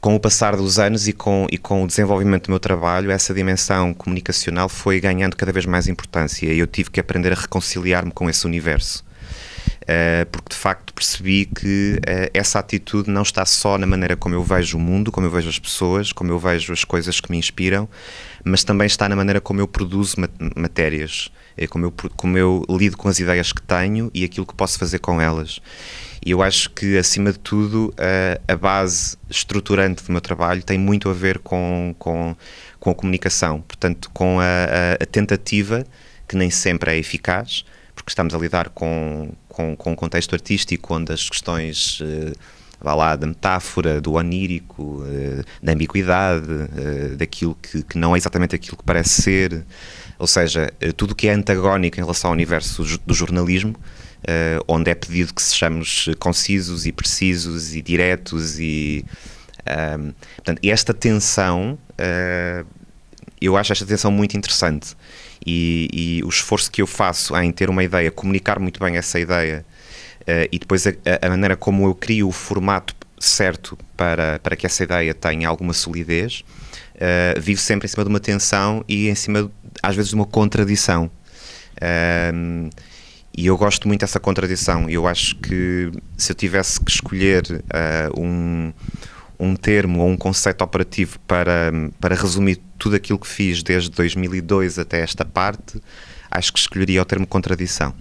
com o passar dos anos e com, e com o desenvolvimento do meu trabalho, essa dimensão comunicacional foi ganhando cada vez mais importância e eu tive que aprender a reconciliar-me com esse universo. Uh, porque de facto percebi que uh, essa atitude não está só na maneira como eu vejo o mundo, como eu vejo as pessoas, como eu vejo as coisas que me inspiram, mas também está na maneira como eu produzo mat matérias, eh, como eu, como eu lido com as ideias que tenho e aquilo que posso fazer com elas. E eu acho que, acima de tudo, a, eh, a base estruturante do meu trabalho tem muito a ver com, com, com a comunicação, portanto, com a, a, a tentativa, que nem sempre é eficaz, porque estamos a lidar com com, com um contexto artístico onde as questões eh, vá lá, da metáfora, do onírico, eh, da ambiguidade, eh, daquilo que, que, não é exatamente aquilo que parece ser. Ou seja, tudo o que é antagónico em relação ao universo do jornalismo, onde é pedido que sejamos concisos e precisos e diretos e. portanto, esta tensão eu acho esta tensão muito interessante e, e, o esforço que eu faço em ter uma ideia, comunicar muito bem essa ideia uh, e depois a, a, maneira como eu crio o formato certo para, para que essa ideia tenha alguma solidez, uh, vivo sempre em cima de uma tensão e em cima, às vezes, de uma contradição. Eh, e eu gosto muito dessa contradição. Eu acho que se eu tivesse que escolher uh, um um termo ou um conceito operativo para, para resumir tudo aquilo que fiz desde 2002 até esta parte, acho que escolheria o termo contradição.